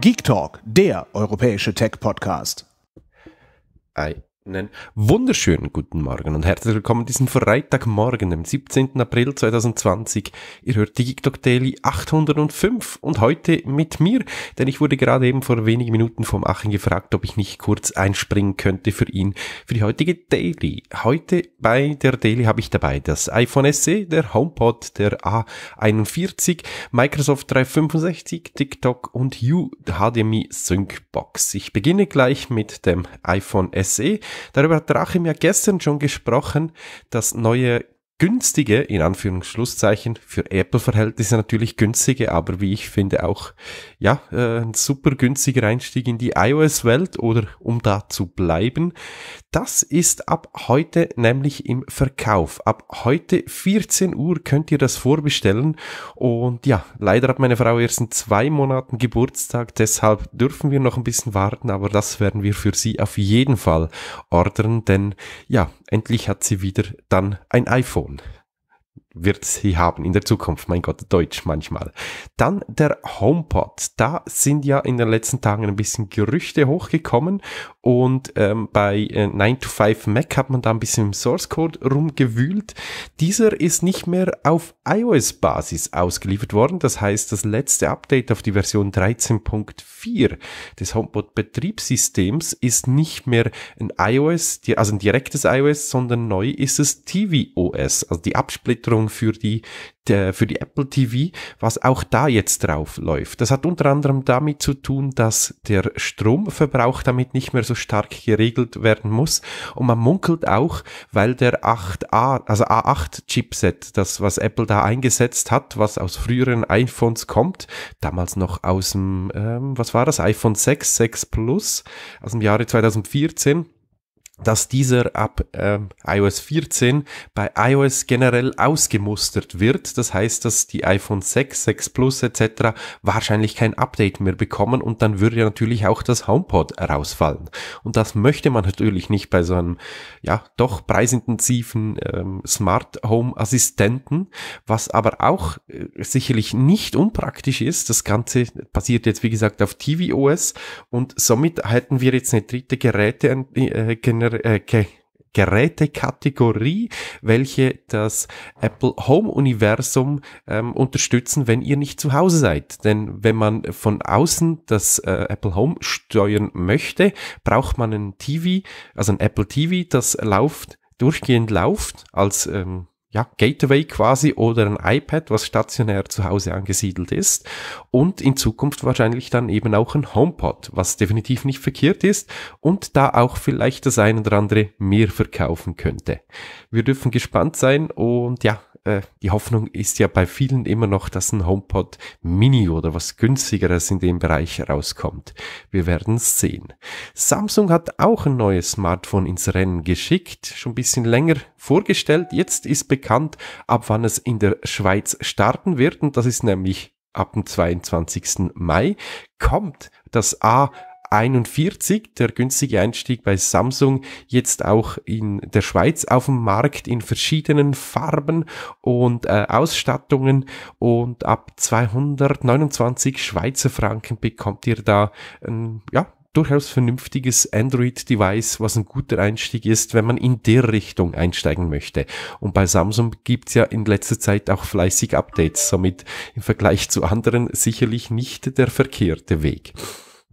Geek Talk, der europäische Tech-Podcast. Hi. Einen wunderschönen guten Morgen und herzlich willkommen diesen Freitagmorgen, dem 17. April 2020. Ihr hört die TikTok Daily 805 und heute mit mir, denn ich wurde gerade eben vor wenigen Minuten vom Achen gefragt, ob ich nicht kurz einspringen könnte für ihn, für die heutige Daily. Heute bei der Daily habe ich dabei das iPhone SE, der HomePod, der A41, Microsoft 365, TikTok und U HDMI Sync Box. Ich beginne gleich mit dem iPhone SE. Darüber hat Rachim ja gestern schon gesprochen, das neue günstige, in Anführungsschlusszeichen, für Apple-Verhältnisse natürlich günstige, aber wie ich finde auch, ja, äh, ein super günstiger Einstieg in die iOS-Welt oder um da zu bleiben. Das ist ab heute nämlich im Verkauf. Ab heute 14 Uhr könnt ihr das vorbestellen und ja, leider hat meine Frau erst in zwei Monaten Geburtstag, deshalb dürfen wir noch ein bisschen warten, aber das werden wir für sie auf jeden Fall ordern, denn ja, endlich hat sie wieder dann ein iPhone. Person wird sie haben in der Zukunft. Mein Gott, Deutsch manchmal. Dann der HomePod. Da sind ja in den letzten Tagen ein bisschen Gerüchte hochgekommen und ähm, bei äh, 9to5 Mac hat man da ein bisschen im Source Code rumgewühlt. Dieser ist nicht mehr auf iOS-Basis ausgeliefert worden. Das heißt, das letzte Update auf die Version 13.4 des HomePod-Betriebssystems ist nicht mehr ein iOS, also ein direktes iOS, sondern neu ist es tvOS, also die Absplitterung Werbung für die, der, für die Apple TV, was auch da jetzt drauf läuft. Das hat unter anderem damit zu tun, dass der Stromverbrauch damit nicht mehr so stark geregelt werden muss. Und man munkelt auch, weil der 8A, also A8 Chipset, das was Apple da eingesetzt hat, was aus früheren iPhones kommt, damals noch aus dem, ähm, was war das, iPhone 6, 6 Plus, aus dem Jahre 2014, dass dieser ab ähm, iOS 14 bei iOS generell ausgemustert wird. Das heißt, dass die iPhone 6, 6 Plus etc. wahrscheinlich kein Update mehr bekommen und dann würde natürlich auch das HomePod rausfallen. Und das möchte man natürlich nicht bei so einem ja doch preisintensiven ähm, Smart Home Assistenten, was aber auch äh, sicherlich nicht unpraktisch ist. Das Ganze passiert jetzt wie gesagt auf tvOS und somit hätten wir jetzt eine dritte Geräte äh, Generation Gener äh, Ge Gerätekategorie, welche das Apple Home Universum ähm, unterstützen, wenn ihr nicht zu Hause seid. Denn wenn man von außen das äh, Apple Home steuern möchte, braucht man ein TV, also ein Apple TV, das läuft, durchgehend läuft als ähm, ja, Gateway quasi oder ein iPad, was stationär zu Hause angesiedelt ist und in Zukunft wahrscheinlich dann eben auch ein HomePod, was definitiv nicht verkehrt ist und da auch vielleicht das ein oder andere mehr verkaufen könnte. Wir dürfen gespannt sein und ja, äh, die Hoffnung ist ja bei vielen immer noch, dass ein HomePod Mini oder was günstigeres in dem Bereich rauskommt. Wir werden es sehen. Samsung hat auch ein neues Smartphone ins Rennen geschickt, schon ein bisschen länger vorgestellt. Jetzt ist bekannt, ab wann es in der Schweiz starten wird und das ist nämlich ab dem 22. Mai kommt das A 41, der günstige Einstieg bei Samsung, jetzt auch in der Schweiz auf dem Markt in verschiedenen Farben und äh, Ausstattungen und ab 229 Schweizer Franken bekommt ihr da ein, ja, durchaus vernünftiges Android-Device, was ein guter Einstieg ist, wenn man in der Richtung einsteigen möchte. Und bei Samsung gibt's ja in letzter Zeit auch fleißig Updates, somit im Vergleich zu anderen sicherlich nicht der verkehrte Weg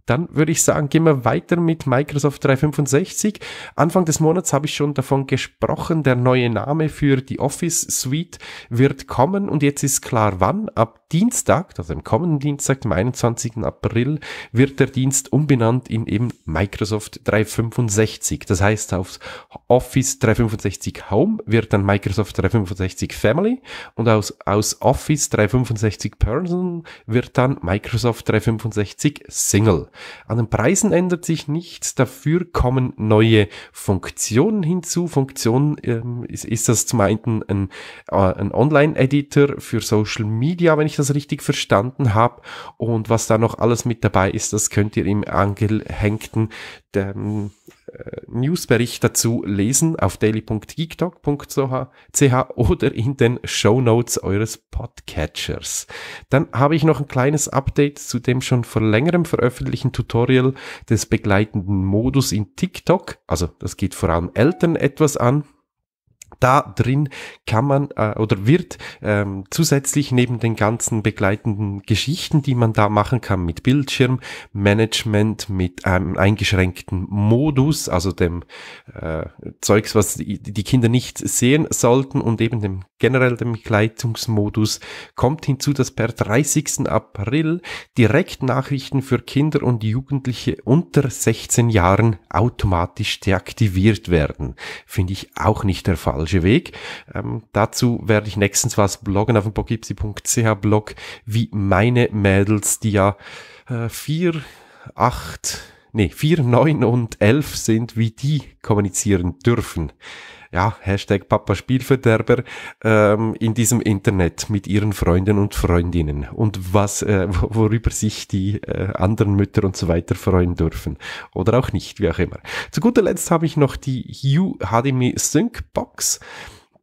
dann würde ich sagen, gehen wir weiter mit Microsoft 365. Anfang des Monats habe ich schon davon gesprochen, der neue Name für die Office Suite wird kommen und jetzt ist klar wann. Ab Dienstag, also am kommenden Dienstag, dem 21. April, wird der Dienst umbenannt in eben Microsoft 365. Das heißt, auf Office 365 Home wird dann Microsoft 365 Family und aus, aus Office 365 Person wird dann Microsoft 365 Single. An den Preisen ändert sich nichts, dafür kommen neue Funktionen hinzu. Funktionen ähm, ist, ist das zum einen ein, äh, ein Online-Editor für Social Media, wenn ich das richtig verstanden habe. Und was da noch alles mit dabei ist, das könnt ihr im angehängten ähm, äh, Newsbericht dazu lesen auf daily.geektalk.ch oder in den Show Notes eures Podcatchers. Dann habe ich noch ein kleines Update zu dem schon vor längerem veröffentlichten Tutorial des begleitenden Modus in TikTok. Also das geht vor allem Eltern etwas an da drin kann man äh, oder wird ähm, zusätzlich neben den ganzen begleitenden Geschichten, die man da machen kann mit Bildschirmmanagement, mit einem eingeschränkten Modus, also dem äh, Zeugs, was die, die Kinder nicht sehen sollten und eben dem generell dem Begleitungsmodus, kommt hinzu, dass per 30. April direkt Nachrichten für Kinder und Jugendliche unter 16 Jahren automatisch deaktiviert werden. Finde ich auch nicht der Fall falsche Weg. Ähm, dazu werde ich nächstens was bloggen auf dem bogipsi.ch Blog, wie meine Mädels, die ja äh, vier, acht, nee, vier, neun und elf sind, wie die kommunizieren dürfen ja, Hashtag Papa Spielverderber ähm, in diesem Internet mit ihren Freunden und Freundinnen und was, äh, worüber sich die äh, anderen Mütter und so weiter freuen dürfen oder auch nicht, wie auch immer. Zu guter Letzt habe ich noch die Hue HDMI Sync Box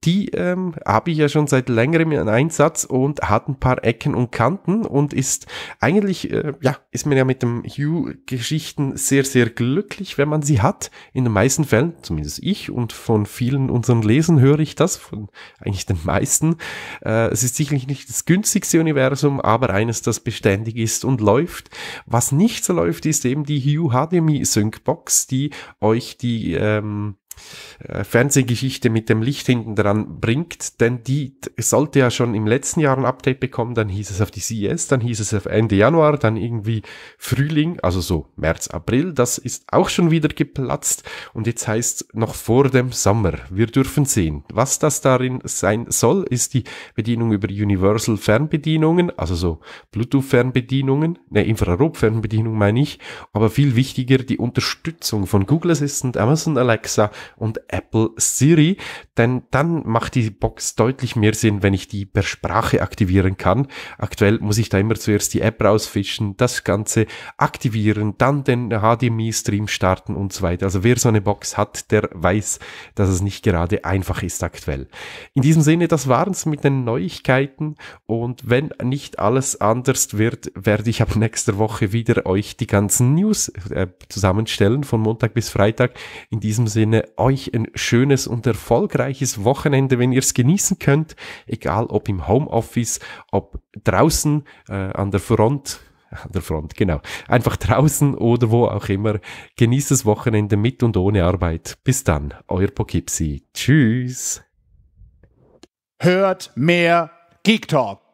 die ähm, habe ich ja schon seit längerem in Einsatz und hat ein paar Ecken und Kanten und ist eigentlich, äh, ja, ist man ja mit dem Hue-Geschichten sehr, sehr glücklich, wenn man sie hat. In den meisten Fällen, zumindest ich und von vielen unseren Lesern höre ich das, von eigentlich den meisten. Äh, es ist sicherlich nicht das günstigste Universum, aber eines, das beständig ist und läuft. Was nicht so läuft, ist eben die Hue HDMI Sync Box, die euch die ähm, äh, Fernsehgeschichte mit dem Licht hinten dran bringt, denn die sollte ja schon im letzten Jahr ein Update bekommen, dann hieß es auf die CES, dann hieß es auf Ende Januar, dann irgendwie Frühling, also so März, April, das ist auch schon wieder geplatzt und jetzt heißt noch vor dem Sommer. Wir dürfen sehen. Was das darin sein soll, ist die Bedienung über Universal Fernbedienungen, also so Bluetooth Fernbedienungen, ne, Infrarot Fernbedienung meine ich, aber viel wichtiger die Unterstützung von Google Assistant, Amazon Alexa, und Apple Siri, denn dann macht die Box deutlich mehr Sinn, wenn ich die per Sprache aktivieren kann. Aktuell muss ich da immer zuerst die App rausfischen, das Ganze aktivieren, dann den HDMI-Stream starten und so weiter. Also wer so eine Box hat, der weiß, dass es nicht gerade einfach ist aktuell. In diesem Sinne, das waren es mit den Neuigkeiten und wenn nicht alles anders wird, werde ich ab nächster Woche wieder euch die ganzen News äh, zusammenstellen von Montag bis Freitag. In diesem Sinne euch ein schönes und erfolgreiches Wochenende, wenn ihr es genießen könnt, egal ob im Homeoffice, ob draußen äh, an der Front an der Front, genau. Einfach draußen oder wo auch immer. Genießt das Wochenende mit und ohne Arbeit. Bis dann, euer Pokipsi. Tschüss. Hört mehr Geek Talk.